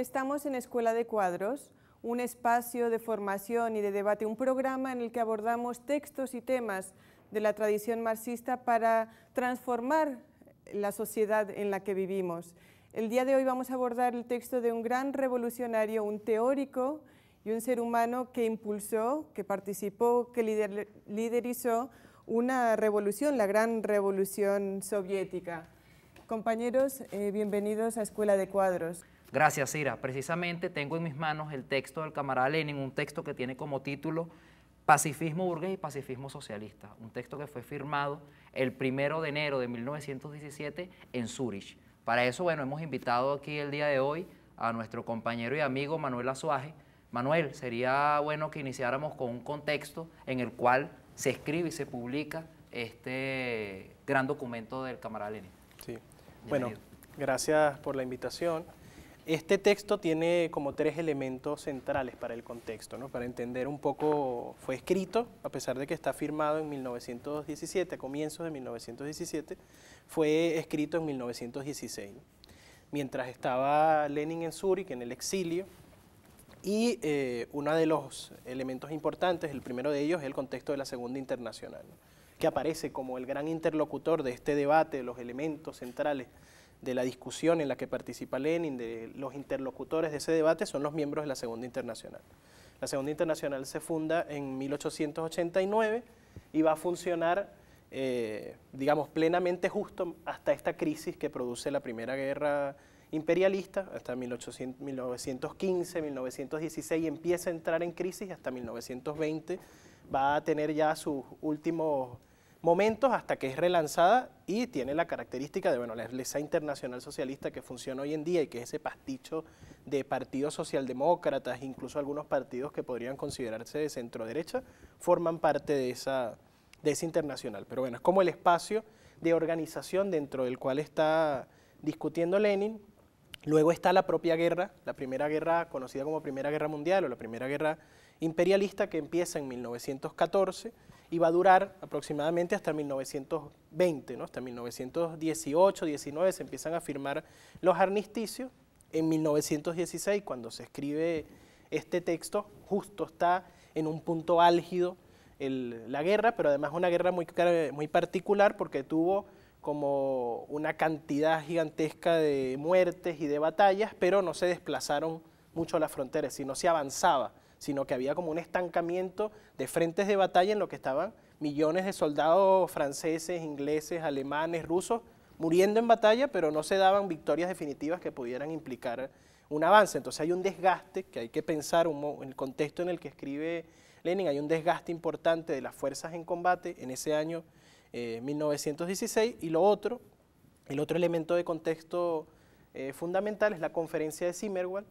Estamos en Escuela de Cuadros, un espacio de formación y de debate, un programa en el que abordamos textos y temas de la tradición marxista para transformar la sociedad en la que vivimos. El día de hoy vamos a abordar el texto de un gran revolucionario, un teórico y un ser humano que impulsó, que participó, que liderizó una revolución, la gran revolución soviética. Compañeros, eh, bienvenidos a Escuela de Cuadros. Gracias, Ira. Precisamente tengo en mis manos el texto del camarada Lenin, un texto que tiene como título Pacifismo burgués y pacifismo socialista, un texto que fue firmado el primero de enero de 1917 en Zurich. Para eso, bueno, hemos invitado aquí el día de hoy a nuestro compañero y amigo Manuel Azuaje. Manuel, sería bueno que iniciáramos con un contexto en el cual se escribe y se publica este gran documento del camarada Lenin. Sí, bueno, gracias por la invitación. Este texto tiene como tres elementos centrales para el contexto, para entender un poco, fue escrito, a pesar de que está firmado en 1917, a comienzos de 1917, fue escrito en 1916, mientras estaba Lenin en Zúrich, en el exilio, y eh, uno de los elementos importantes, el primero de ellos, es el contexto de la Segunda Internacional, que aparece como el gran interlocutor de este debate, de los elementos centrales de la discusión en la que participa Lenin, de los interlocutores de ese debate, son los miembros de la Segunda Internacional. La Segunda Internacional se funda en 1889 y va a funcionar, eh, digamos, plenamente justo hasta esta crisis que produce la Primera Guerra imperialista, hasta 1915, 1916, empieza a entrar en crisis hasta 1920, va a tener ya sus últimos momentos hasta que es relanzada y tiene la característica de bueno, la Internacional Socialista que funciona hoy en día y que es ese pasticho de partidos socialdemócratas, incluso algunos partidos que podrían considerarse de centro derecha, forman parte de esa, de esa internacional. Pero bueno, es como el espacio de organización dentro del cual está discutiendo Lenin. Luego está la propia guerra, la primera guerra conocida como Primera Guerra Mundial o la Primera Guerra Imperialista que empieza en 1914 y va a durar aproximadamente hasta 1920, ¿no? hasta 1918, 19 se empiezan a firmar los armisticios. En 1916, cuando se escribe este texto, justo está en un punto álgido la guerra, pero además una guerra muy, muy particular porque tuvo como una cantidad gigantesca de muertes y de batallas, pero no se desplazaron mucho las fronteras, sino se avanzaba sino que había como un estancamiento de frentes de batalla en lo que estaban millones de soldados franceses, ingleses, alemanes, rusos, muriendo en batalla, pero no se daban victorias definitivas que pudieran implicar un avance. Entonces hay un desgaste que hay que pensar, en el contexto en el que escribe Lenin, hay un desgaste importante de las fuerzas en combate en ese año 1916. Eh, y lo otro, el otro elemento de contexto eh, fundamental es la conferencia de Zimmerwald,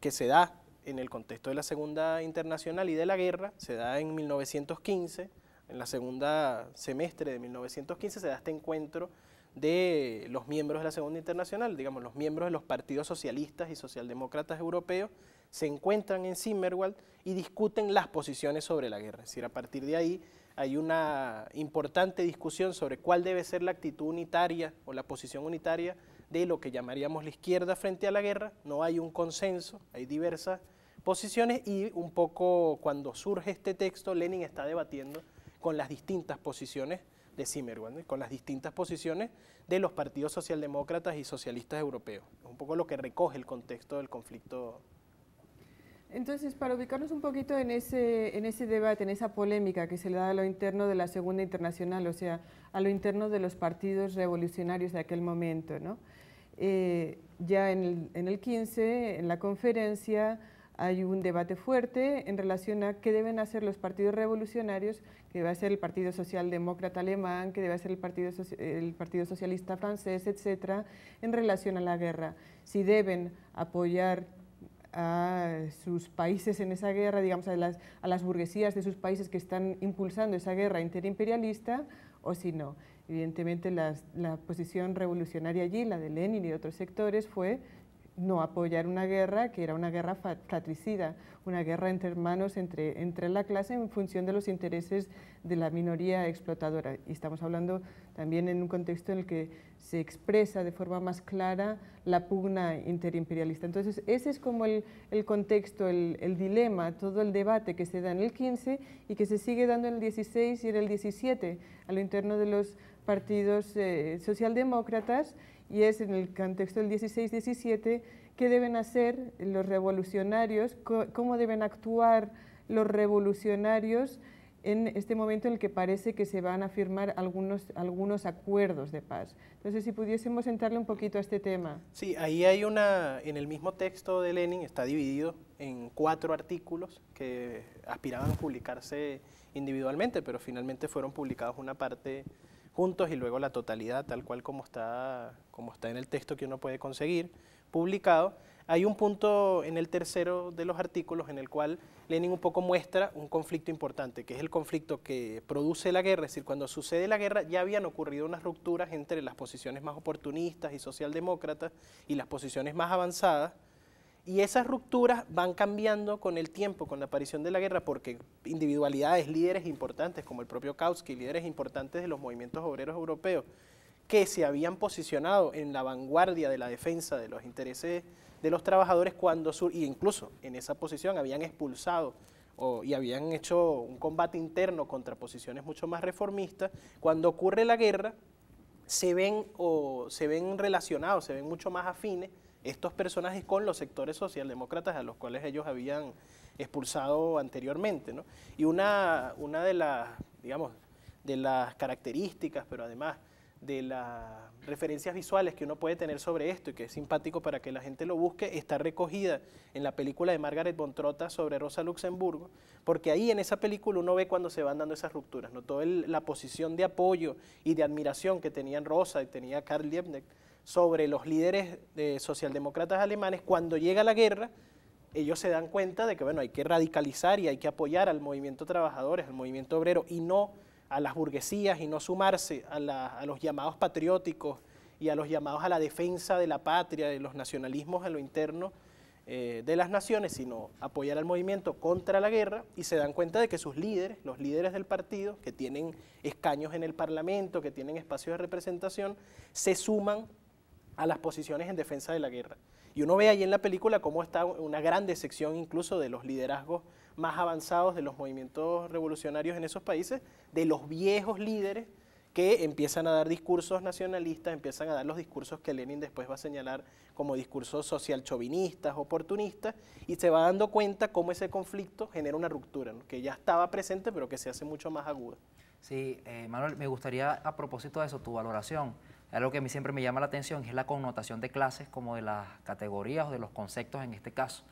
que se da en el contexto de la Segunda Internacional y de la guerra, se da en 1915, en la segunda semestre de 1915 se da este encuentro de los miembros de la Segunda Internacional, digamos, los miembros de los partidos socialistas y socialdemócratas europeos se encuentran en Zimmerwald y discuten las posiciones sobre la guerra. Es decir, a partir de ahí hay una importante discusión sobre cuál debe ser la actitud unitaria o la posición unitaria de lo que llamaríamos la izquierda frente a la guerra. No hay un consenso, hay diversas posiciones y un poco cuando surge este texto, Lenin está debatiendo con las distintas posiciones de Zimmerwald, con las distintas posiciones de los partidos socialdemócratas y socialistas europeos. Es un poco lo que recoge el contexto del conflicto entonces, para ubicarnos un poquito en ese, en ese debate, en esa polémica que se le da a lo interno de la Segunda Internacional, o sea, a lo interno de los partidos revolucionarios de aquel momento, ¿no? Eh, ya en el, 15, en la conferencia, hay un debate fuerte en relación a qué deben hacer los partidos revolucionarios, que debe ser el Partido Socialdemócrata Alemán, que debe ser el Partido, el Partido Socialista Francés, etcétera, en relación a la guerra. Si deben apoyar a sus países en esa guerra, digamos, a las, a las burguesías de sus países que están impulsando esa guerra interimperialista, o si no. Evidentemente la posición revolucionaria allí, la de Lenin y de otros sectores, fue no apoyar una guerra que era una guerra fratricida, una guerra entre hermanos, entre, la clase en función de los intereses de la minoría explotadora. Y estamos hablando también en un contexto en el que se expresa de forma más clara la pugna interimperialista. Entonces, ese es como el, contexto, el, dilema, todo el debate que se da en el 15 y que se sigue dando en el 16 y en el 17 a lo interno de los partidos eh, socialdemócratas y es en el contexto del 16-17 qué deben hacer los revolucionarios, cómo deben actuar los revolucionarios en este momento en el que parece que se van a firmar algunos, algunos acuerdos de paz. Entonces, si pudiésemos entrarle un poquito a este tema. Sí, ahí hay una, en el mismo texto de Lenin está dividido en cuatro artículos que aspiraban a publicarse individualmente, pero finalmente fueron publicados una parte juntos y luego la totalidad, tal cual como está, como está en el texto que uno puede conseguir publicado. Hay un punto en el tercero de los artículos en el cual Lenin un poco muestra un conflicto importante, que es el conflicto que produce la guerra, es decir, cuando sucede la guerra ya habían ocurrido unas rupturas entre las posiciones más oportunistas y socialdemócratas y las posiciones más avanzadas, y esas rupturas van cambiando con el tiempo, con la aparición de la guerra, porque individualidades, líderes importantes, como el propio Kautsky, líderes importantes de los movimientos obreros europeos, que se habían posicionado en la vanguardia de la defensa de los intereses de los trabajadores cuando sur, y incluso en esa posición habían expulsado o, y habían hecho un combate interno contra posiciones mucho más reformistas, cuando ocurre la guerra se ven o se ven relacionados, se ven mucho más afines estos personajes con los sectores socialdemócratas a los cuales ellos habían expulsado anteriormente. Y una, una de las, digamos, de las características, pero además de las referencias visuales que uno puede tener sobre esto y que es simpático para que la gente lo busque, está recogida en la película de Margaret Bontrota sobre Rosa Luxemburgo, porque ahí en esa película uno ve cuando se van dando esas rupturas, ¿no? toda la posición de apoyo y de admiración que tenían Rosa y tenía Karl Liebknecht sobre los líderes socialdemócratas alemanes, cuando llega la guerra, ellos se dan cuenta de que bueno, hay que radicalizar y hay que apoyar al movimiento trabajadores, al movimiento obrero, y no a las burguesías, y no sumarse a, los llamados patrióticos y a los llamados a la defensa de la patria, de los nacionalismos a lo interno eh, de las naciones, sino apoyar al movimiento contra la guerra, y se dan cuenta de que sus líderes, los líderes del partido, que tienen escaños en el Parlamento, que tienen espacios de representación, se suman a las posiciones en defensa de la guerra. Y uno ve ahí en la película cómo está una gran sección incluso de los liderazgos más avanzados de los movimientos revolucionarios en esos países, de los viejos líderes que empiezan a dar discursos nacionalistas, empiezan a dar los discursos que Lenin después va a señalar como discursos social socialchovinistas, oportunistas, y se va dando cuenta cómo ese conflicto genera una ruptura, que ya estaba presente pero que se hace mucho más aguda. Sí, eh, Manuel, me gustaría a propósito de eso, tu valoración algo que a mí siempre me llama la atención es la connotación de clases como de las categorías o de los conceptos en este caso.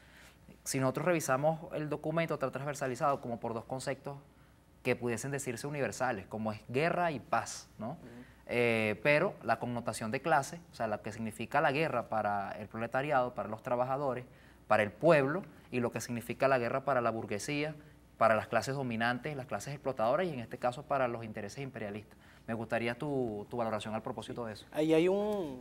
Si nosotros revisamos el documento está transversalizado como por dos conceptos que pudiesen decirse universales, como es guerra y paz, eh, pero la connotación de clases, o sea, lo que significa la guerra para el proletariado, para los trabajadores, para el pueblo, y lo que significa la guerra para la burguesía, para las clases dominantes, las clases explotadoras y en este caso para los intereses imperialistas. Me gustaría tu, tu valoración al propósito de eso. Ahí hay un,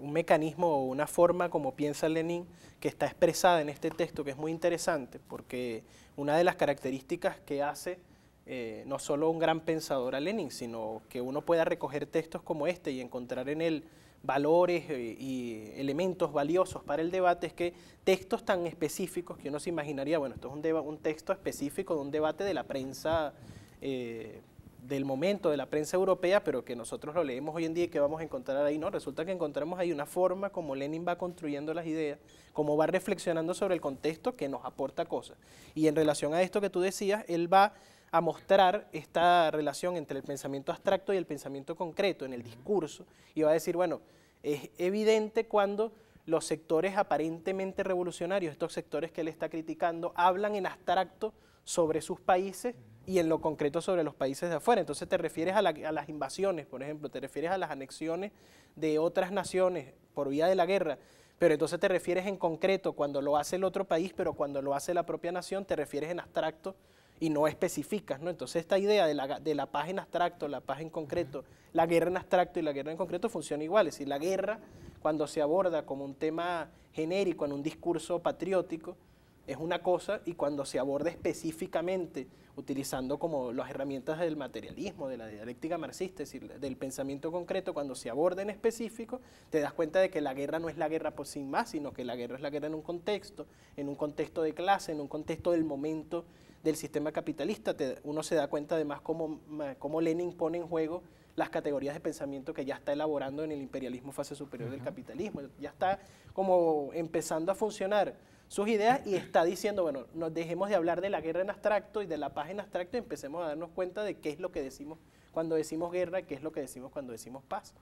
un mecanismo o una forma, como piensa Lenin, que está expresada en este texto, que es muy interesante, porque una de las características que hace eh, no solo un gran pensador a Lenin, sino que uno pueda recoger textos como este y encontrar en él valores eh, y elementos valiosos para el debate es que textos tan específicos que uno se imaginaría, bueno, esto es un, un texto específico de un debate de la prensa eh, del momento de la prensa europea, pero que nosotros lo leemos hoy en día y que vamos a encontrar ahí, no, resulta que encontramos ahí una forma como Lenin va construyendo las ideas, como va reflexionando sobre el contexto que nos aporta cosas. Y en relación a esto que tú decías, él va a mostrar esta relación entre el pensamiento abstracto y el pensamiento concreto en el discurso y va a decir, bueno, es evidente cuando los sectores aparentemente revolucionarios, estos sectores que él está criticando, hablan en abstracto sobre sus países y en lo concreto sobre los países de afuera. Entonces te refieres a, las invasiones, por ejemplo, te refieres a las anexiones de otras naciones por vía de la guerra, pero entonces te refieres en concreto cuando lo hace el otro país, pero cuando lo hace la propia nación te refieres en abstracto y no especificas, ¿no? Entonces esta idea de la, de la paz en abstracto, la paz en concreto, la guerra en abstracto y la guerra en concreto funcionan iguales. Y la guerra, cuando se aborda como un tema genérico en un discurso patriótico, es una cosa y cuando se aborda específicamente utilizando como las herramientas del materialismo, de la dialéctica marxista, es decir, del pensamiento concreto, cuando se aborda en específico, te das cuenta de que la guerra no es la guerra por sí más, sino que la guerra es la guerra en un contexto, en un contexto de clase, en un contexto del momento del sistema capitalista. uno se da cuenta además cómo, cómo Lenin pone en juego las categorías de pensamiento que ya está elaborando en el imperialismo fase superior del capitalismo. Ya está como empezando a funcionar sus ideas y está diciendo, bueno, nos dejemos de hablar de la guerra en abstracto y de la paz en abstracto y empecemos a darnos cuenta de qué es lo que decimos cuando decimos guerra y qué es lo que decimos cuando decimos paz.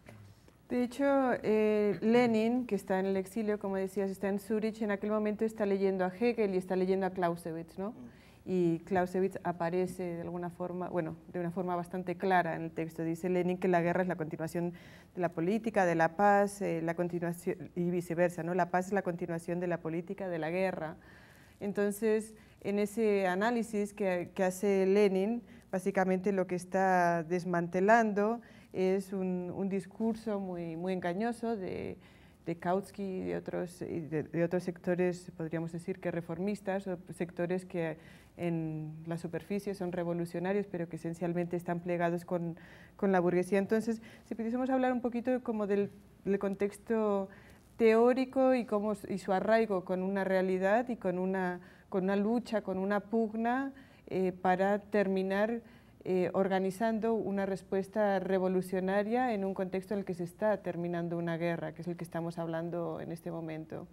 De hecho, eh, Lenin, que está en el exilio, como decías, está en Zurich, en aquel momento está leyendo a Hegel y está leyendo a Clausewitz, ¿no? Mm y Clausewitz aparece de alguna forma, bueno, de una forma bastante clara en el texto. Dice Lenin que la guerra es la continuación de la política, de la paz, eh, la continuación y viceversa, ¿no? La paz es la continuación de la política, de la guerra. Entonces, en ese análisis que, hace Lenin, básicamente lo que está desmantelando es un, un discurso muy, muy engañoso de de Kautsky y de otros, de, otros sectores, podríamos decir que reformistas, o sectores que en la superficie son revolucionarios, pero que esencialmente están plegados con, la burguesía. Entonces, si pudiésemos hablar un poquito como del, contexto teórico y, cómo, y su arraigo con una realidad y con una, con una lucha, con una pugna eh, para terminar eh, organizando una respuesta revolucionaria en un contexto en el que se está terminando una guerra, que es el que estamos hablando en este momento.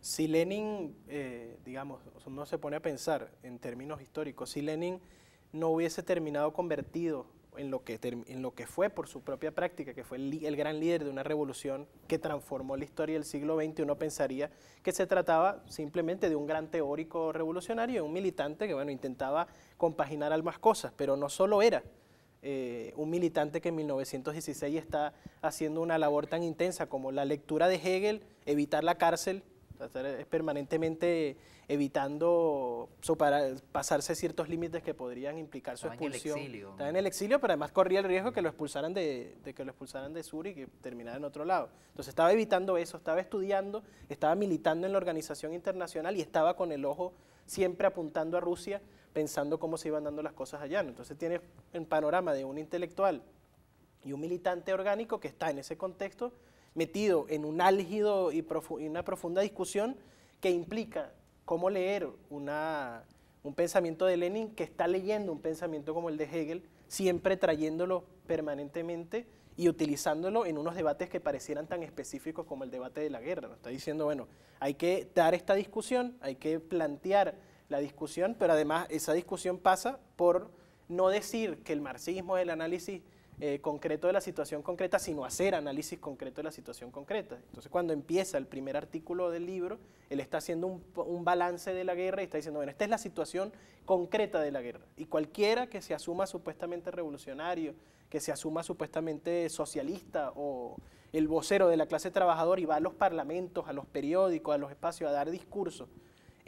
Si Lenin, eh, digamos, no se pone a pensar en términos históricos, si Lenin no hubiese terminado convertido en lo, que, en lo que fue por su propia práctica, que fue el, gran líder de una revolución que transformó la historia del siglo XX, uno pensaría que se trataba simplemente de un gran teórico revolucionario, y un militante que bueno, intentaba compaginar algunas cosas, pero no solo era. Eh, un militante que en 1916 está haciendo una labor tan intensa como la lectura de Hegel, evitar la cárcel, eh, permanentemente evitando pasarse ciertos límites que podrían implicar su expulsión. En Estaba en el exilio, pero además corría el riesgo que lo expulsaran de, que lo expulsaran de Sur y que terminara en otro lado. Entonces estaba evitando eso, estaba estudiando, estaba militando en la organización internacional y estaba con el ojo siempre apuntando a Rusia, pensando cómo se iban dando las cosas allá. Entonces tiene un panorama de un intelectual y un militante orgánico que está en ese contexto metido en un álgido y, una profunda discusión que implica cómo leer un pensamiento de Lenin que está leyendo un pensamiento como el de Hegel, siempre trayéndolo permanentemente y utilizándolo en unos debates que parecieran tan específicos como el debate de la guerra. está diciendo, bueno, hay que dar esta discusión, hay que plantear la discusión, pero además esa discusión pasa por no decir que el marxismo es el análisis eh, concreto de la situación concreta, sino hacer análisis concreto de la situación concreta. Entonces, cuando empieza el primer artículo del libro, él está haciendo un, un balance de la guerra y está diciendo, bueno, esta es la situación concreta de la guerra. Y cualquiera que se asuma supuestamente revolucionario, que se asuma supuestamente socialista o el vocero de la clase trabajadora y va a los parlamentos, a los periódicos, a los espacios a dar discursos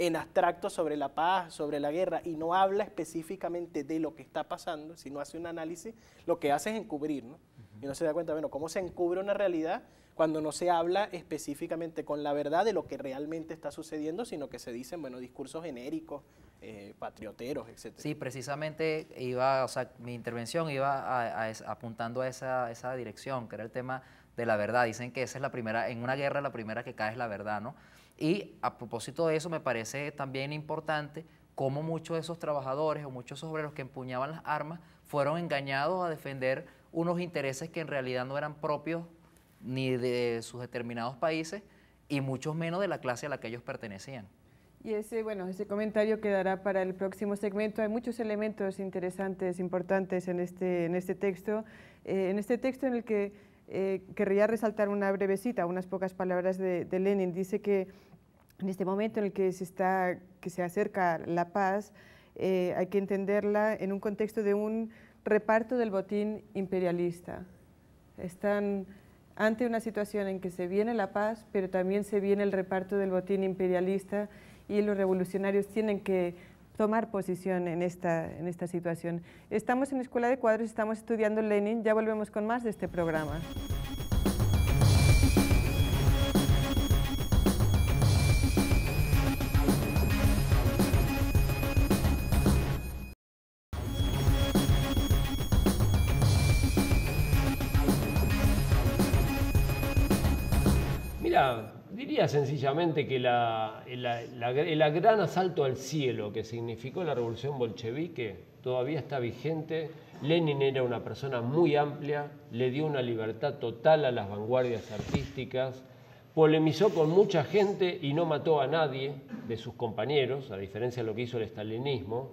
en abstracto sobre la paz, sobre la guerra, y no habla específicamente de lo que está pasando, sino hace un análisis, lo que hace es encubrir, ¿no? Y no se da cuenta, bueno, ¿cómo se encubre una realidad cuando no se habla específicamente con la verdad de lo que realmente está sucediendo, sino que se dicen, bueno, discursos genéricos, eh, patrioteros, etcétera? Sí, precisamente iba, o sea, mi intervención iba apuntando a esa, esa dirección, que era el tema de la verdad. Dicen que esa es la primera, en una guerra la primera que cae es la verdad, ¿no? Y a propósito de eso, me parece también importante cómo muchos de esos trabajadores o muchos obreros que empuñaban las armas fueron engañados a defender unos intereses que en realidad no eran propios ni de sus determinados países y muchos menos de la clase a la que ellos pertenecían. Y ese, bueno, ese comentario quedará para el próximo segmento. Hay muchos elementos interesantes, importantes en este, en este texto. Eh, en este texto en el que eh, querría resaltar una breve cita, unas pocas palabras de Lenin. Dice que en este momento en el que se, que se acerca la paz, eh, hay que entenderla en un contexto de un reparto del botín imperialista. Están ante una situación en que se viene la paz, pero también se viene el reparto del botín imperialista y los revolucionarios tienen que tomar posición en esta, en esta situación. Estamos en Escuela de Cuadros, estamos estudiando Lenin, ya volvemos con más de este programa. sencillamente que la, el gran asalto al cielo que significó la revolución bolchevique todavía está vigente. Lenin era una persona muy amplia, le dio una libertad total a las vanguardias artísticas, polemizó con mucha gente y no mató a nadie de sus compañeros, a diferencia de lo que hizo el estalinismo.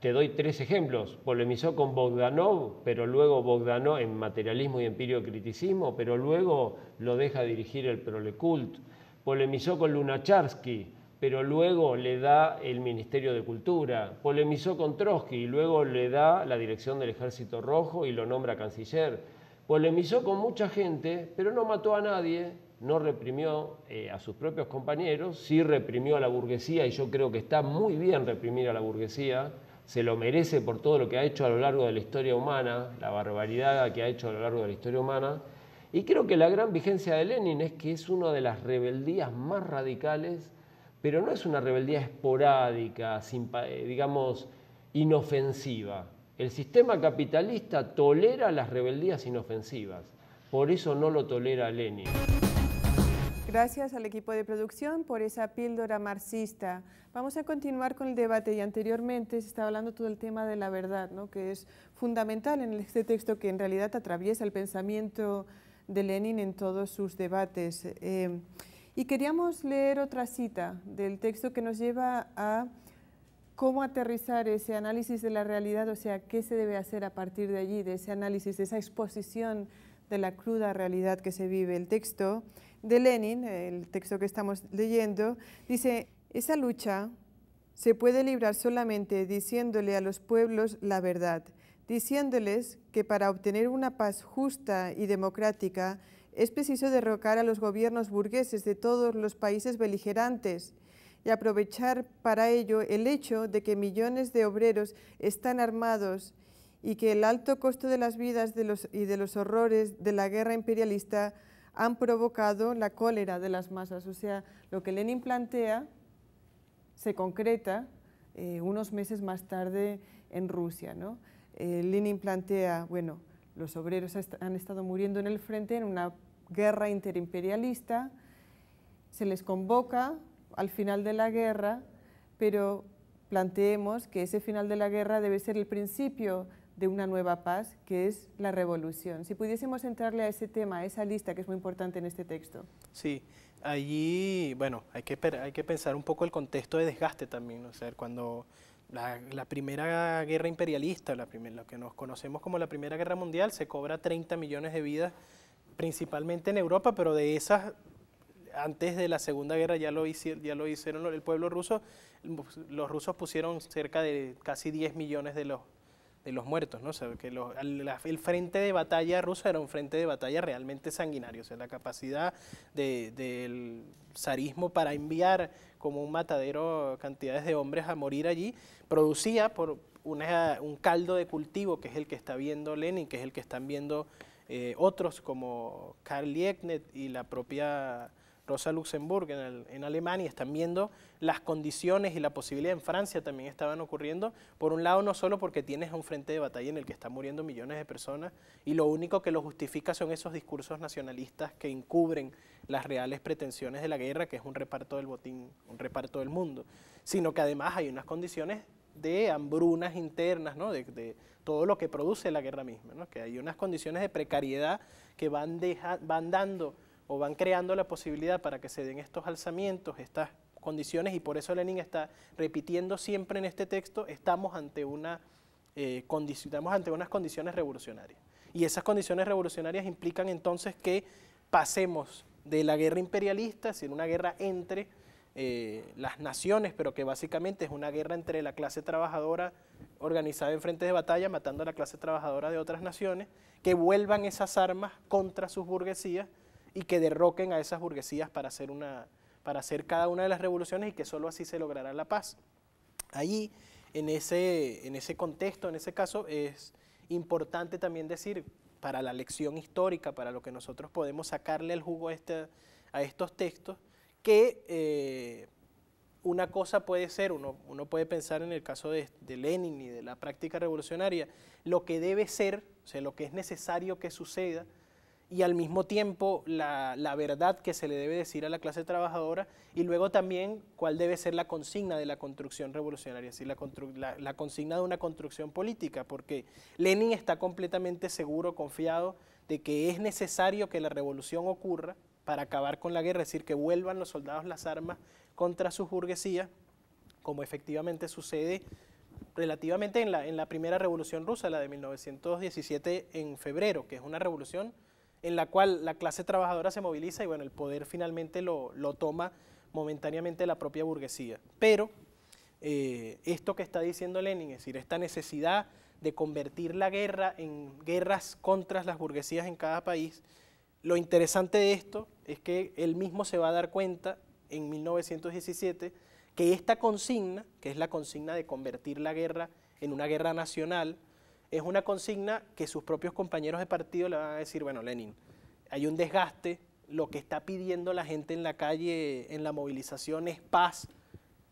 Te doy tres ejemplos. Polemizó con Bogdanov, pero luego Bogdanov en materialismo y empiriocriticismo criticismo, pero luego lo deja dirigir el Prolecult polemizó con Lunacharsky, pero luego le da el Ministerio de Cultura, polemizó con Trotsky y luego le da la dirección del Ejército Rojo y lo nombra canciller, polemizó con mucha gente, pero no mató a nadie, no reprimió eh, a sus propios compañeros, sí reprimió a la burguesía y yo creo que está muy bien reprimir a la burguesía, se lo merece por todo lo que ha hecho a lo largo de la historia humana, la barbaridad que ha hecho a lo largo de la historia humana, y creo que la gran vigencia de Lenin es que es una de las rebeldías más radicales, pero no es una rebeldía esporádica, eh, digamos, inofensiva. El sistema capitalista tolera las rebeldías inofensivas, por eso no lo tolera Lenin. Gracias al equipo de producción por esa píldora marxista. Vamos a continuar con el debate y anteriormente se estaba hablando todo el tema de la verdad, ¿no? que es fundamental en este texto que en realidad atraviesa el pensamiento de Lenin en todos sus debates. Eh, y queríamos leer otra cita del texto que nos lleva a cómo aterrizar ese análisis de la realidad, o sea, qué se debe hacer a partir de allí, de ese análisis, de esa exposición de la cruda realidad que se vive. El texto de Lenin, el texto que estamos leyendo, dice, esa lucha se puede librar solamente diciéndole a los pueblos la verdad diciéndoles que para obtener una paz justa y democrática es preciso derrocar a los gobiernos burgueses de todos los países beligerantes y aprovechar para ello el hecho de que millones de obreros están armados y que el alto costo de las vidas y de los horrores de la guerra imperialista han provocado la cólera de las masas. O sea, lo que Lenin plantea se concreta eh, unos meses más tarde en Rusia. ¿no? Eh, Lenin plantea, bueno, los obreros han estado muriendo en el frente en una guerra interimperialista, se les convoca al final de la guerra, pero planteemos que ese final de la guerra debe ser el principio de una nueva paz, que es la revolución. Si pudiésemos entrarle a ese tema, a esa lista que es muy importante en este texto. Sí, allí, bueno, hay que, pensar un poco el contexto de desgaste también, ¿no? o sea, cuando la, primera guerra imperialista, la lo que nos conocemos como la Primera Guerra Mundial, se cobra 30 millones de vidas, principalmente en Europa, pero de esas, antes de la Segunda Guerra ya lo, hicieron, ya lo hicieron el pueblo ruso, los rusos pusieron cerca de casi 10 millones de los, de los muertos, ¿no? que el frente de batalla ruso era un frente de batalla realmente sanguinario, o sea, la capacidad del zarismo para enviar como un matadero cantidades de hombres a morir allí, producía por un caldo de cultivo que es el que está viendo Lenin, que es el que están viendo eh, otros como Karl Liebknecht y la propia Rosa Luxemburg en, Alemania, están viendo las condiciones y la posibilidad en Francia también estaban ocurriendo. Por un lado, no solo porque tienes un frente de batalla en el que están muriendo millones de personas y lo único que lo justifica son esos discursos nacionalistas que encubren las reales pretensiones de la guerra, que es un reparto del botín, un reparto del mundo, sino que además hay unas condiciones de hambrunas internas, ¿no? de, todo lo que produce la guerra misma, ¿no? que hay unas condiciones de precariedad que van, van dando van creando la posibilidad para que se den estos alzamientos, estas condiciones, y por eso Lenin está repitiendo siempre en este texto, estamos ante, una, eh, unas condiciones revolucionarias. Y esas condiciones revolucionarias implican entonces que pasemos de la guerra imperialista, es decir, una guerra entre eh, las naciones, pero que básicamente es una guerra entre la clase trabajadora organizada en frente de batalla, matando a la clase trabajadora de otras naciones, que vuelvan esas armas contra sus burguesías y que derroquen a esas burguesías para hacer, una, para hacer cada una de las revoluciones y que solo así se logrará la paz. Allí, en ese, en ese contexto, en ese caso, es importante también decir, para la lección histórica, para lo que nosotros podemos sacarle el jugo a, a estos textos, que eh, una cosa puede ser, uno, uno, puede pensar en el caso de, de, Lenin y de la práctica revolucionaria, lo que debe ser, o sea, lo que es necesario que suceda, y al mismo tiempo la, la, verdad que se le debe decir a la clase trabajadora y luego también cuál debe ser la consigna de la construcción revolucionaria, la, consigna de una construcción política, porque Lenin está completamente seguro, confiado, de que es necesario que la revolución ocurra para acabar con la guerra, es decir, que vuelvan los soldados las armas contra sus burguesías, como efectivamente sucede relativamente en la, en la primera revolución rusa, la de 1917 en febrero, que es una revolución en la cual la clase trabajadora se moviliza y bueno, el poder finalmente lo, toma momentáneamente la propia burguesía. Pero eh, esto que está diciendo Lenin, es decir, esta necesidad de convertir la guerra en guerras contra las burguesías en cada país, lo interesante de esto es que él mismo se va a dar cuenta en 1917 que esta consigna, que es la consigna de convertir la guerra en una guerra nacional, es una consigna que sus propios compañeros de partido le van a decir, bueno, Lenin, hay un desgaste, lo que está pidiendo la gente en la calle, en la movilización, es paz,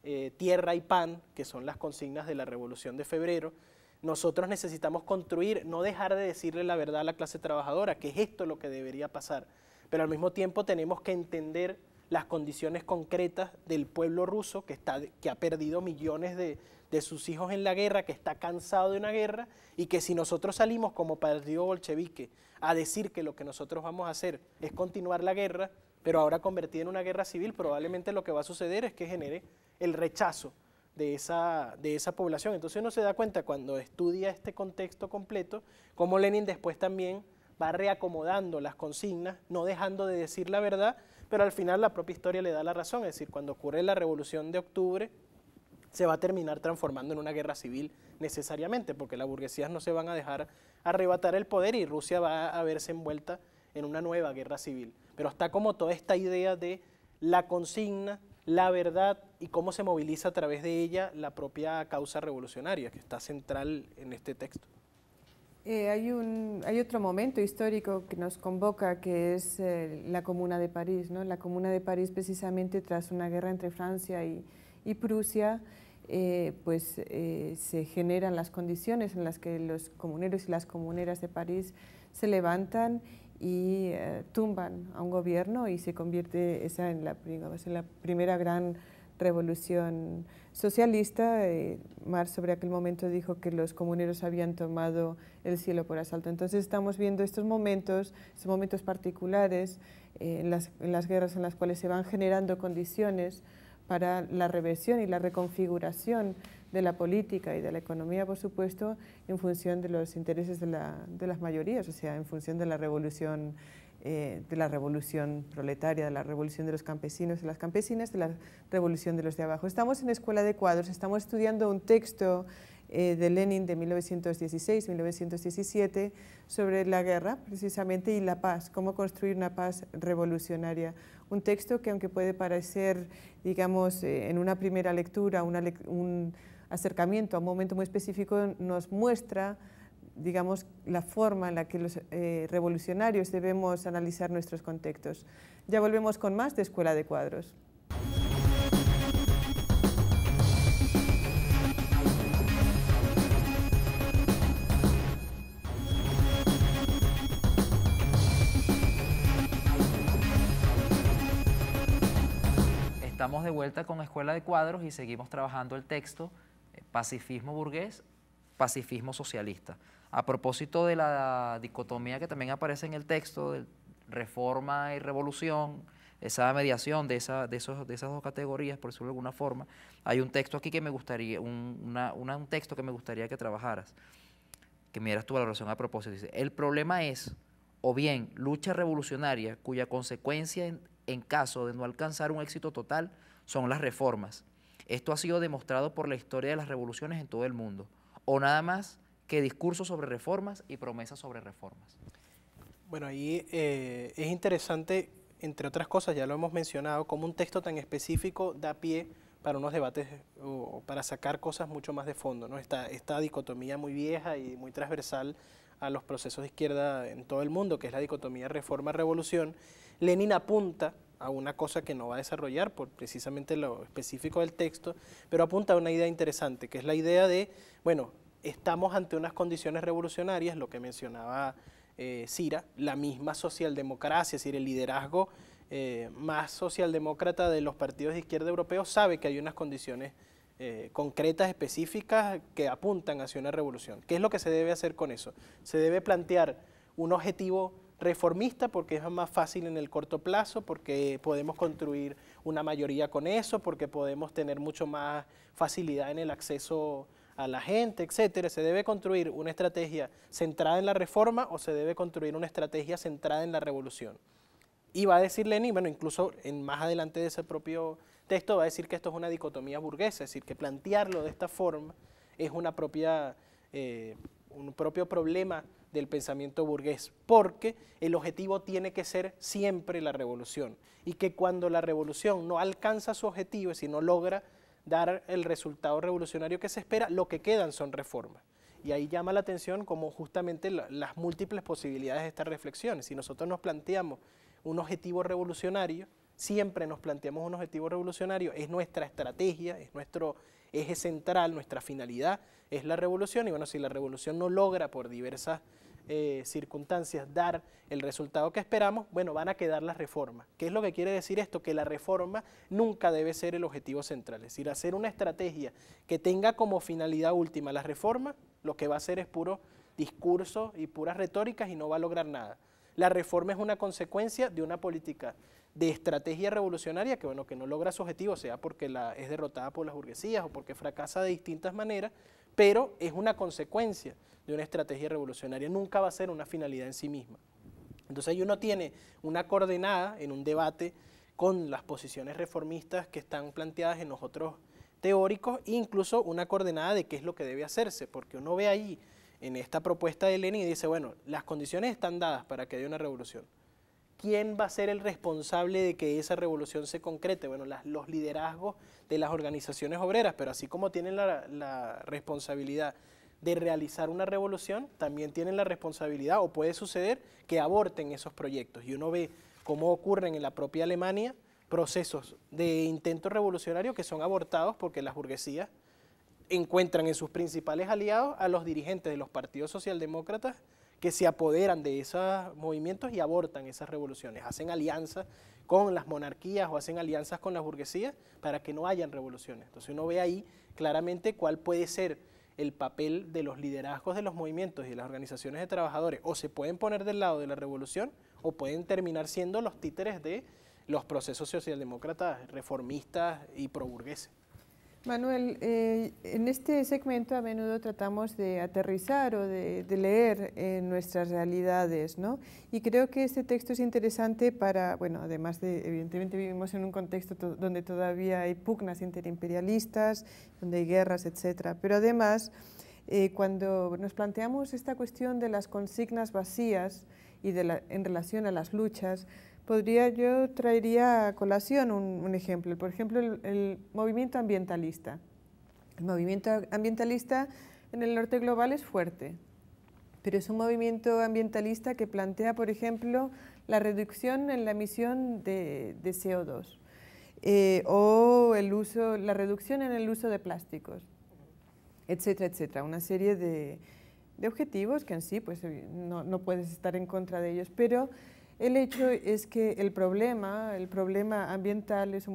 eh, tierra y pan, que son las consignas de la Revolución de Febrero. Nosotros necesitamos construir, no dejar de decirle la verdad a la clase trabajadora, que es esto lo que debería pasar. Pero al mismo tiempo tenemos que entender las condiciones concretas del pueblo ruso que, está, que ha perdido millones de, sus hijos en la guerra, que está cansado de una guerra y que si nosotros salimos como perdió bolchevique a decir que lo que nosotros vamos a hacer es continuar la guerra, pero ahora convertida en una guerra civil, probablemente lo que va a suceder es que genere el rechazo de esa, de esa población. Entonces uno se da cuenta cuando estudia este contexto completo, cómo Lenin después también va reacomodando las consignas, no dejando de decir la verdad, pero al final la propia historia le da la razón, es decir, cuando ocurre la revolución de octubre, se va a terminar transformando en una guerra civil necesariamente, porque las burguesías no se van a dejar arrebatar el poder y Rusia va a verse envuelta en una nueva guerra civil. Pero está como toda esta idea de la consigna, la verdad y cómo se moviliza a través de ella la propia causa revolucionaria, que está central en este texto. Eh, hay, un, hay, otro momento histórico que nos convoca, que es eh, la Comuna de París. ¿no? La Comuna de París, precisamente tras una guerra entre Francia y, Prusia, eh, pues se generan las condiciones en las que los comuneros y las comuneras de París se levantan y tumban a un gobierno y se convierte esa en la primera gran revolución socialista, eh, Marx sobre aquel momento dijo que los comuneros habían tomado el cielo por asalto. Entonces estamos viendo estos momentos, estos momentos particulares, eh, en, las, guerras en las cuales se van generando condiciones para la reversión y la reconfiguración de la política y de la economía, por supuesto, en función de los intereses de, de las mayorías, o sea, en función de la revolución eh, de la revolución proletaria, de la revolución de los campesinos, de las campesinas, de la revolución de los de abajo. Estamos en Escuela de Cuadros, estamos estudiando un texto eh, de Lenin de 1916-1917 sobre la guerra precisamente y la paz, cómo construir una paz revolucionaria. Un texto que aunque puede parecer, digamos, eh, en una primera lectura, un acercamiento a un momento muy específico, nos muestra digamos, la forma en la que los eh, revolucionarios debemos analizar nuestros contextos. Ya volvemos con más de Escuela de Cuadros. Estamos de vuelta con Escuela de Cuadros y seguimos trabajando el texto eh, Pacifismo burgués, pacifismo socialista. A propósito de la dicotomía que también aparece en el texto, de reforma y revolución, esa mediación de, de, esas dos categorías, por decirlo de alguna forma, hay un texto aquí que me gustaría, un, texto que me gustaría que trabajaras, que miras tu valoración a propósito. el problema es, o bien, lucha revolucionaria cuya consecuencia en caso de no alcanzar un éxito total son las reformas. Esto ha sido demostrado por la historia de las revoluciones en todo el mundo. O nada más que discursos sobre reformas y promesas sobre reformas. Bueno, ahí eh, es interesante, entre otras cosas, ya lo hemos mencionado, cómo un texto tan específico da pie para unos debates o para sacar cosas mucho más de fondo, ¿no? Esta, esta dicotomía muy vieja y muy transversal a los procesos de izquierda en todo el mundo, que es la dicotomía reforma-revolución, Lenin apunta a una cosa que no va a desarrollar por precisamente lo específico del texto, pero apunta a una idea interesante, que es la idea de, bueno, estamos ante unas condiciones revolucionarias, lo que mencionaba eh, Cira, la misma socialdemocracia, es decir, el liderazgo eh, más socialdemócrata de los partidos de izquierda europeos sabe que hay unas condiciones eh, concretas, específicas, que apuntan hacia una revolución. ¿Qué es lo que se debe hacer con eso? Se debe plantear un objetivo reformista porque es más fácil en el corto plazo, porque podemos construir una mayoría con eso, porque podemos tener mucho más facilidad en el acceso a la gente, etcétera, ¿se debe construir una estrategia centrada en la reforma o se debe construir una estrategia centrada en la revolución? Y va a decir Lenin, bueno, incluso en, más adelante de ese propio texto va a decir que esto es una dicotomía burguesa, es decir, que plantearlo de esta forma es eh, un propio problema del pensamiento burgués, porque el objetivo tiene que ser siempre la revolución, y que cuando la revolución no alcanza su objetivo, si no logra dar el resultado revolucionario que se espera, lo que quedan son reformas. Y ahí llama la atención como justamente las múltiples posibilidades de estas reflexiones. Si nosotros nos planteamos un objetivo revolucionario, siempre nos planteamos un objetivo revolucionario, es nuestra estrategia, es nuestro eje central, nuestra finalidad es la revolución. Y bueno, si la revolución no logra por diversas eh, circunstancias dar el resultado que esperamos, bueno, van a quedar las reformas. ¿Qué es lo que quiere decir esto? Que la reforma nunca debe ser el objetivo central, es decir, hacer una estrategia que tenga como finalidad última la reforma, lo que va a hacer es puro discurso y puras retóricas y no va a lograr nada. La reforma es una consecuencia de una política de estrategia revolucionaria que, bueno, que no logra su objetivo, sea porque la, es derrotada por las burguesías o porque fracasa de distintas maneras, pero es una consecuencia de una estrategia revolucionaria, nunca va a ser una finalidad en sí misma. Entonces uno tiene una coordenada en un debate con las posiciones reformistas que están planteadas en nosotros teóricos, teóricos, incluso una coordenada de qué es lo que debe hacerse, porque uno ve ahí en esta propuesta de Lenin y dice, bueno, las condiciones están dadas para que haya una revolución. ¿quién va a ser el responsable de que esa revolución se concrete? Bueno, las, los liderazgos de las organizaciones obreras, pero así como tienen la, la responsabilidad de realizar una revolución, también tienen la responsabilidad, o puede suceder, que aborten esos proyectos. Y uno ve cómo ocurren en la propia Alemania procesos de intento revolucionarios que son abortados porque las burguesías encuentran en sus principales aliados a los dirigentes de los partidos socialdemócratas que se apoderan de esos movimientos y abortan esas revoluciones, hacen alianzas con las monarquías o hacen alianzas con las burguesías para que no hayan revoluciones. Entonces uno ve ahí claramente cuál puede ser el papel de los liderazgos de los movimientos y de las organizaciones de trabajadores. O se pueden poner del lado de la revolución o pueden terminar siendo los títeres de los procesos socialdemócratas, reformistas y proburgueses. Manuel, eh, en este segmento a menudo tratamos de aterrizar o de, leer nuestras realidades, ¿no? Y creo que este texto es interesante para, bueno, además de, evidentemente vivimos en un contexto donde todavía hay pugnas interimperialistas, donde hay guerras, etcétera, pero además eh, cuando nos planteamos esta cuestión de las consignas vacías y de en relación a las luchas, podría yo traería a colación un, ejemplo, por ejemplo el, movimiento ambientalista. El movimiento ambientalista en el norte global es fuerte, pero es un movimiento ambientalista que plantea, por ejemplo, la reducción en la emisión de, de CO2 eh, o el uso, la reducción en el uso de plásticos, etcétera, etcétera, una serie de, de objetivos que en sí pues, no, no puedes estar en contra de ellos, pero el hecho es que el problema, el problema ambiental es,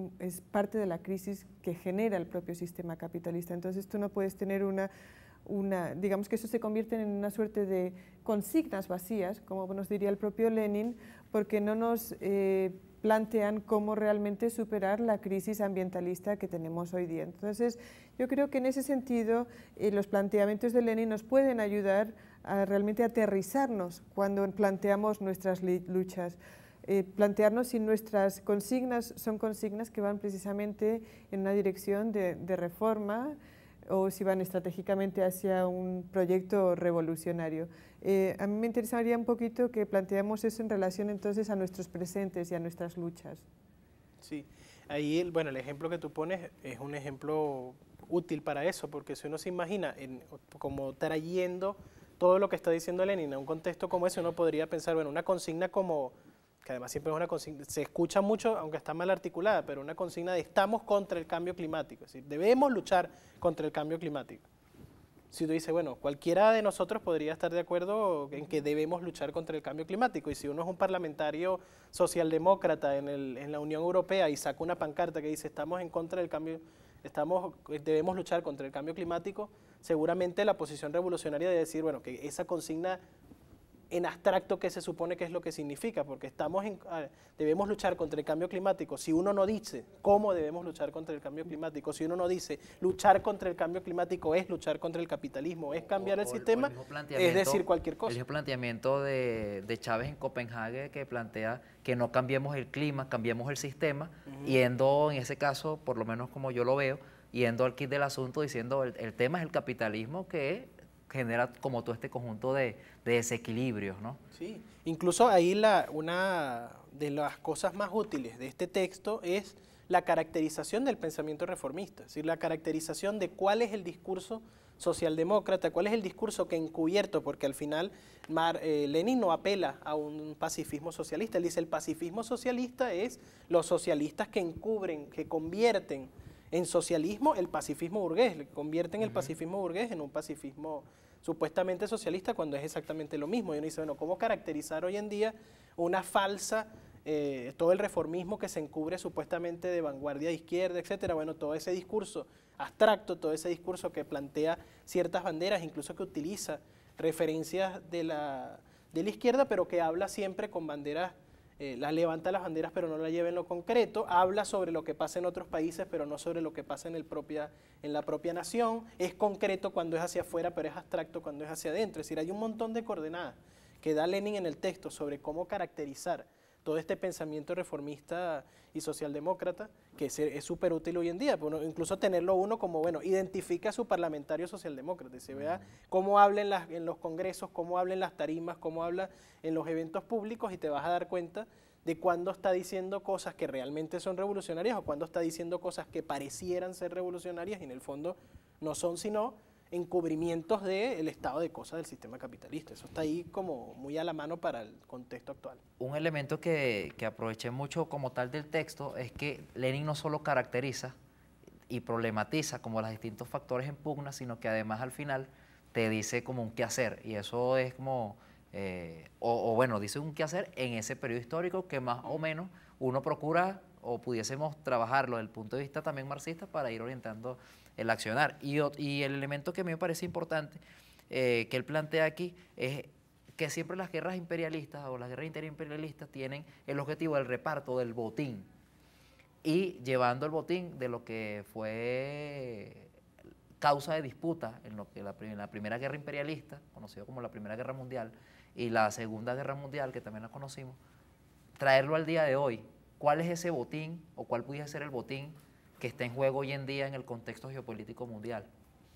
parte de la crisis que genera el propio sistema capitalista. Entonces tú no puedes tener una digamos que eso se convierte en una suerte de consignas vacías, como nos diría el propio Lenin, porque no nos eh, plantean cómo realmente superar la crisis ambientalista que tenemos hoy día. Entonces, yo creo que en ese sentido eh, los planteamientos de Lenin nos pueden ayudar a realmente aterrizarnos cuando planteamos nuestras luchas. Eh, plantearnos si nuestras consignas son consignas que van precisamente en una dirección de, reforma o si van estratégicamente hacia un proyecto revolucionario. Eh, a mí me interesaría un poquito que planteamos eso en relación entonces a nuestros presentes y a nuestras luchas. Sí, ahí el, bueno, el ejemplo que tú pones es un ejemplo útil para eso, porque si uno se imagina como trayendo todo lo que está diciendo Lenin. En un contexto como ese uno podría pensar, bueno, una consigna como, que además siempre es una consigna, se escucha mucho, aunque está mal articulada, pero una consigna de estamos contra el cambio climático, es decir, debemos luchar contra el cambio climático. Si tú dices, bueno, cualquiera de nosotros podría estar de acuerdo en que debemos luchar contra el cambio climático, y si uno es un parlamentario socialdemócrata en, el, en la Unión Europea y saca una pancarta que dice estamos en contra del cambio, estamos, debemos luchar contra el cambio climático, seguramente la posición revolucionaria de decir, bueno, que esa consigna en abstracto que se supone que es lo que significa, porque estamos en, debemos luchar contra el cambio climático. Si uno no dice cómo debemos luchar contra el cambio climático, si uno no dice luchar contra el cambio climático es luchar contra el capitalismo, es cambiar el sistema, es decir cualquier cosa. El planteamiento de, de, Chávez en Copenhague que plantea que no cambiemos el clima, cambiemos el sistema, yendo en ese caso, por lo menos como yo lo veo, yendo al kit del asunto diciendo el, tema es el capitalismo que genera como todo este conjunto de, desequilibrios, ¿no? Sí, incluso ahí la, una de las cosas más útiles de este texto es la caracterización del pensamiento reformista, es decir, la caracterización de cuál es el discurso socialdemócrata, cuál es el discurso que encubierto, porque al final Mar, eh, Lenin no apela a un pacifismo socialista, él dice el pacifismo socialista es los socialistas que encubren, que convierten en socialismo, el pacifismo burgués, convierten el pacifismo burgués en un pacifismo supuestamente socialista cuando es exactamente lo mismo. Y uno dice, bueno, ¿cómo caracterizar hoy en día una falsa, eh, todo el reformismo que se encubre supuestamente de vanguardia de izquierda, etcétera? Bueno, todo ese discurso abstracto, todo ese discurso que plantea ciertas banderas, incluso que utiliza referencias de la, de la izquierda, pero que habla siempre con banderas eh, la levanta las banderas pero no la lleva en lo concreto, habla sobre lo que pasa en otros países pero no sobre lo que pasa en, el en la propia nación, es concreto cuando es hacia afuera pero es abstracto cuando es hacia adentro, es decir, hay un montón de coordenadas que da Lenin en el texto sobre cómo caracterizar todo este pensamiento reformista y socialdemócrata, que es súper útil hoy en día, pues, incluso tenerlo uno como, bueno, identifica a su parlamentario socialdemócrata, y se vea cómo habla en, los congresos, cómo habla en las tarimas, cómo habla en los eventos públicos y te vas a dar cuenta de cuándo está diciendo cosas que realmente son revolucionarias o cuándo está diciendo cosas que parecieran ser revolucionarias y en el fondo no son sino encubrimientos del estado de cosas del sistema capitalista. Eso está ahí como muy a la mano para el contexto actual. Un elemento que, que aproveché mucho como tal del texto es que Lenin no solo caracteriza y problematiza como los distintos factores en pugna, sino que además al final te dice como un qué hacer. Y eso es como, eh, o, bueno, dice un qué hacer en ese periodo histórico que más o menos uno procura o pudiésemos trabajarlo desde el punto de vista también marxista para ir orientando el accionar. Y, el elemento que a mí me parece importante eh, que él plantea aquí es que siempre las guerras imperialistas o las guerras interimperialistas tienen el objetivo del reparto, del botín. Y llevando el botín de lo que fue causa de disputa en lo que la, primera guerra imperialista, conocida como la Primera Guerra Mundial, y la Segunda Guerra Mundial, que también la conocimos, traerlo al día de hoy. ¿Cuál es ese botín o cuál pudiera ser el botín que está en juego hoy en día en el contexto geopolítico mundial.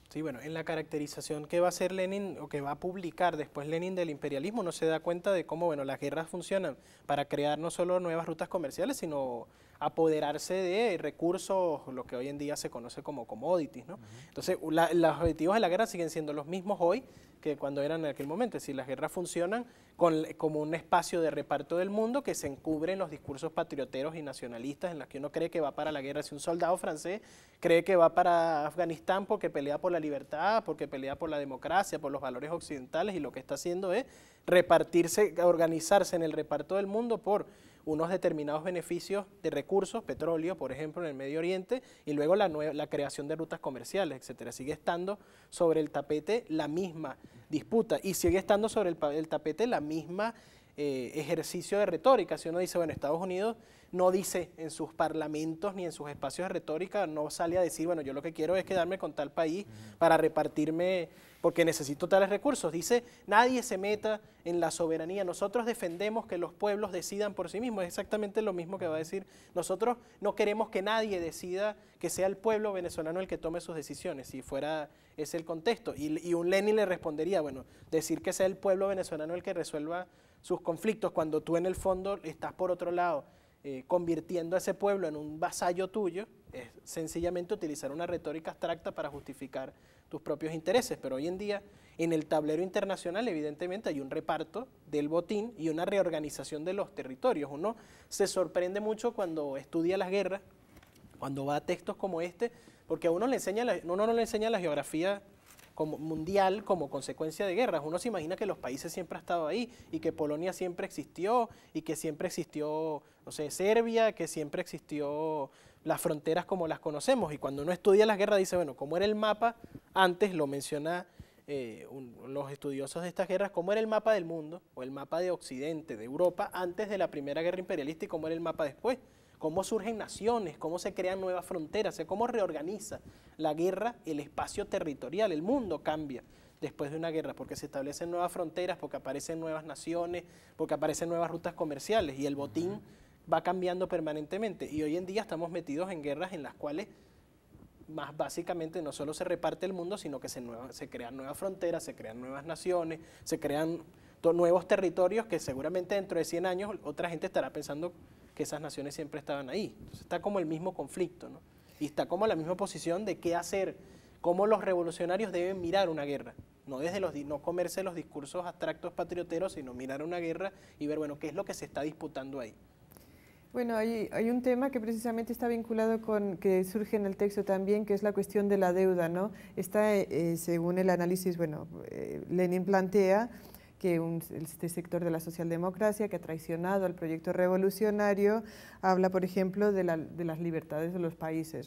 Sí, bueno, en la caracterización que va a hacer Lenin o que va a publicar después Lenin del imperialismo, no se da cuenta de cómo, bueno, las guerras funcionan para crear no solo nuevas rutas comerciales, sino apoderarse de recursos, lo que hoy en día se conoce como commodities, Entonces, los objetivos de la guerra siguen siendo los mismos hoy que cuando eran en aquel momento. Si las guerras funcionan, como un espacio de reparto del mundo que se encubre en los discursos patrioteros y nacionalistas en los que uno cree que va para la guerra. Si un soldado francés cree que va para Afganistán porque pelea por la libertad, porque pelea por la democracia, por los valores occidentales y lo que está haciendo es repartirse, organizarse en el reparto del mundo por unos determinados beneficios de recursos, petróleo, por ejemplo, en el Medio Oriente, y luego la, la creación de rutas comerciales, etcétera. Sigue estando sobre el tapete la misma disputa y sigue estando sobre el, tapete la misma eh, ejercicio de retórica. Si uno dice, bueno, Estados Unidos no dice en sus parlamentos ni en sus espacios de retórica, no sale a decir, bueno, yo lo que quiero es quedarme con tal país para repartirme porque necesito tales recursos. Dice, nadie se meta en la soberanía. Nosotros defendemos que los pueblos decidan por sí mismos. Es exactamente lo mismo que va a decir. Nosotros no queremos que nadie decida que sea el pueblo venezolano el que tome sus decisiones, si fuera ese el contexto. Y, un Lenin le respondería, bueno, decir que sea el pueblo venezolano el que resuelva sus conflictos cuando tú en el fondo estás por otro lado eh, convirtiendo a ese pueblo en un vasallo tuyo, es sencillamente utilizar una retórica abstracta para justificar tus propios intereses. Pero hoy en día, en el tablero internacional, evidentemente, hay un reparto del botín y una reorganización de los territorios. Uno se sorprende mucho cuando estudia las guerras, cuando va a textos como este, porque a uno, le enseña uno no le enseña la geografía como mundial como consecuencia de guerras. Uno se imagina que los países siempre han estado ahí y que Polonia siempre existió y que siempre existió, no sé, Serbia, que siempre existió las fronteras como las conocemos. Y cuando uno estudia las guerras dice, bueno, ¿cómo era el mapa? Antes lo menciona eh, los estudiosos de estas guerras, cómo era el mapa del mundo o el mapa de Occidente, de Europa, antes de la Primera Guerra Imperialista y cómo era el mapa después cómo surgen naciones, cómo se crean nuevas fronteras, eh, cómo reorganiza la guerra, el espacio territorial, el mundo cambia después de una guerra, porque se establecen nuevas fronteras, porque aparecen nuevas naciones, porque aparecen nuevas rutas comerciales y el botín va cambiando permanentemente. Y hoy en día estamos metidos en guerras en las cuales más básicamente no solo se reparte el mundo, sino que se, se crean nuevas fronteras, se crean nuevas naciones, se crean nuevos territorios que seguramente dentro de 100 años otra gente estará pensando que esas naciones siempre estaban ahí. Entonces está como el mismo conflicto, ¿no? Y está como la misma posición de qué hacer, cómo los revolucionarios deben mirar una guerra. No, desde los, no comerse los discursos abstractos patrioteros, sino mirar una guerra y ver, bueno, qué es lo que se está disputando ahí. Bueno, hay, hay, un tema que precisamente está vinculado con, que surge en el texto también, que es la cuestión de la deuda, ¿no? Está, eh, eh, según el análisis, bueno, eh, Lenin plantea que este sector de la socialdemocracia que ha traicionado al proyecto revolucionario habla, por ejemplo, de, las libertades de los países.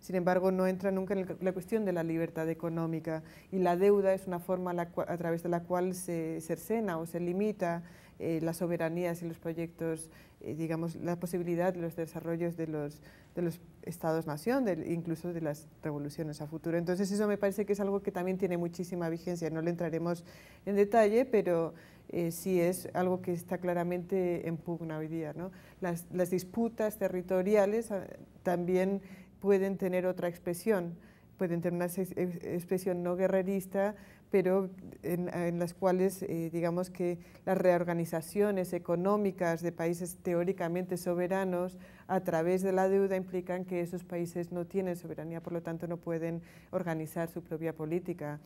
Sin embargo, no entra nunca en la cuestión de la libertad económica y la deuda es una forma a, través de la cual se cercena o se limita eh, las soberanías y los proyectos, eh, digamos, la posibilidad de los desarrollos de los, de los Estados-nación, incluso de las revoluciones a futuro. Entonces eso me parece que es algo que también tiene muchísima vigencia. No le entraremos en detalle, pero eh, sí es algo que está claramente en pugna hoy día. ¿no? Las, las, disputas territoriales ah, también pueden tener otra expresión, pueden tener una expresión no guerrerista, pero en, las cuales, eh, digamos que las reorganizaciones económicas de países teóricamente soberanos a través de la deuda implican que esos países no tienen soberanía, por lo tanto no pueden organizar su propia política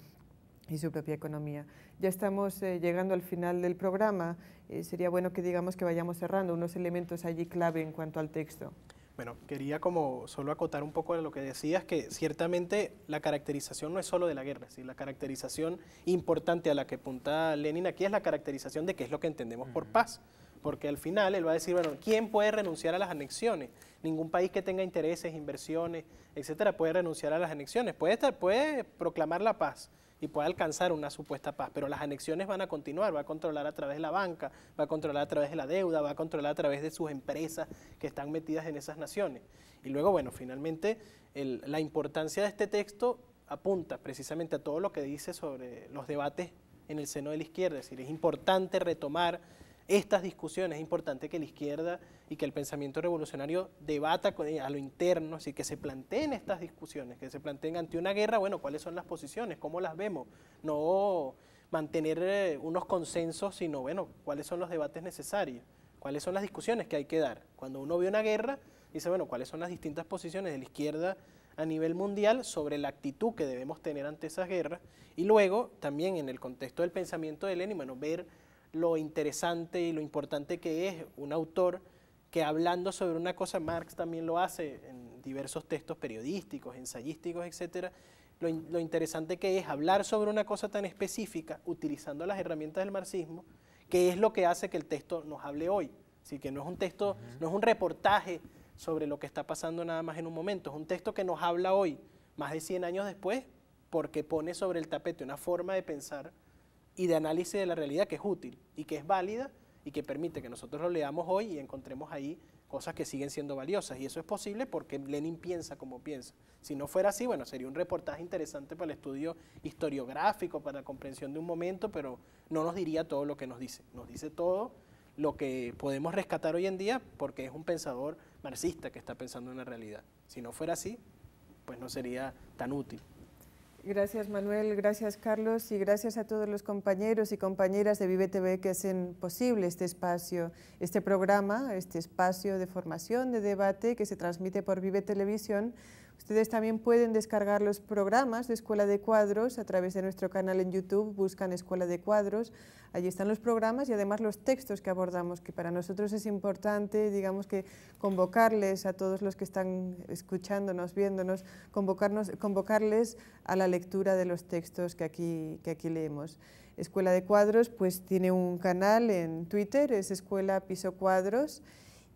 y su propia economía. Ya estamos eh, llegando al final del programa. Eh, sería bueno que digamos que vayamos cerrando unos elementos allí clave en cuanto al texto. Bueno, quería como solo acotar un poco a lo que decías, que ciertamente la caracterización no es solo de la guerra, ¿sí? la caracterización importante a la que apunta Lenin aquí es la caracterización de qué es lo que entendemos por paz, porque al final él va a decir, bueno, ¿quién puede renunciar a las anexiones? Ningún país que tenga intereses, inversiones, etcétera, puede renunciar a las anexiones, puede, puede proclamar la paz, y pueda alcanzar una supuesta paz. Pero las anexiones van a continuar, va a controlar a través de la banca, va a controlar a través de la deuda, va a controlar a través de sus empresas que están metidas en esas naciones. Y luego, bueno, finalmente la importancia de este texto apunta precisamente a todo lo que dice sobre los debates en el seno de la izquierda, es decir, es importante retomar estas discusiones. Es importante que la izquierda y que el pensamiento revolucionario debata eh, a lo interno, así que se planteen estas discusiones, que se planteen ante una guerra, bueno, cuáles son las posiciones, cómo las vemos, no mantener eh, unos consensos, sino, bueno, cuáles son los debates necesarios, cuáles son las discusiones que hay que dar. Cuando uno ve una guerra, dice, bueno, cuáles son las distintas posiciones de la izquierda a nivel mundial sobre la actitud que debemos tener ante esas guerras y luego también en el contexto del pensamiento de Lenin, bueno, ver lo interesante y lo importante que es un autor que hablando sobre una cosa, Marx también lo hace en diversos textos periodísticos, ensayísticos, etc. lo, interesante que es hablar sobre una cosa tan específica utilizando las herramientas del marxismo, que es lo que hace que el texto nos hable hoy. Así que no es un texto, no es un reportaje sobre lo que está pasando nada más en un momento, es un texto que nos habla hoy, más de 100 años después, porque pone sobre el tapete una forma de pensar y de análisis de la realidad que es útil y que es válida y que permite que nosotros lo leamos hoy y encontremos ahí cosas que siguen siendo valiosas. Y eso es posible porque Lenin piensa como piensa. Si no fuera así, bueno, sería un reportaje interesante para el estudio historiográfico, para la comprensión de un momento, pero no nos diría todo lo que nos dice. Nos dice todo lo que podemos rescatar hoy en día porque es un pensador marxista que está pensando en la realidad. Si no fuera así, pues no sería tan útil. Gracias Manuel, gracias Carlos y gracias a todos los compañeros y compañeras de Vive TV que hacen posible este espacio, este programa, este espacio de formación, de debate que se transmite por Vive Televisión Ustedes también pueden descargar los programas de Escuela de Cuadros a través de nuestro canal en YouTube, buscan Escuela de Cuadros, allí están los programas y además los textos que abordamos, que para nosotros es importante, digamos que convocarles a todos los que están escuchándonos, viéndonos, convocarnos, convocarles a la lectura de los textos que aquí, que aquí leemos. Escuela de Cuadros pues tiene un canal en Twitter, es Escuela Piso Cuadros,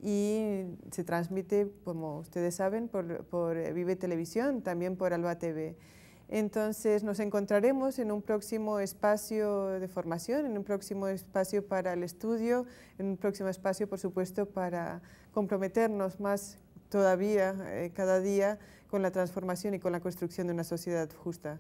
y se transmite, como ustedes saben, por, eh, Vive Televisión, también por Alba TV. Entonces nos encontraremos en un próximo espacio de formación, en un próximo espacio para el estudio, en un próximo espacio, por supuesto, para comprometernos más todavía eh, cada día con la transformación y con la construcción de una sociedad justa.